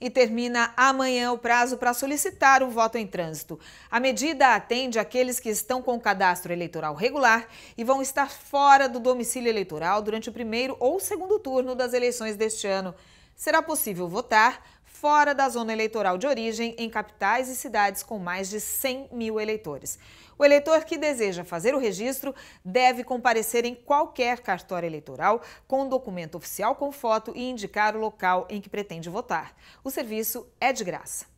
e termina amanhã o prazo para solicitar o voto em trânsito. A medida atende aqueles que estão com cadastro eleitoral regular e vão estar fora do domicílio eleitoral durante o primeiro ou segundo turno das eleições deste ano. Será possível votar fora da zona eleitoral de origem em capitais e cidades com mais de 100 mil eleitores. O eleitor que deseja fazer o registro deve comparecer em qualquer cartório eleitoral com documento oficial com foto e indicar o local em que pretende votar. O serviço é de graça.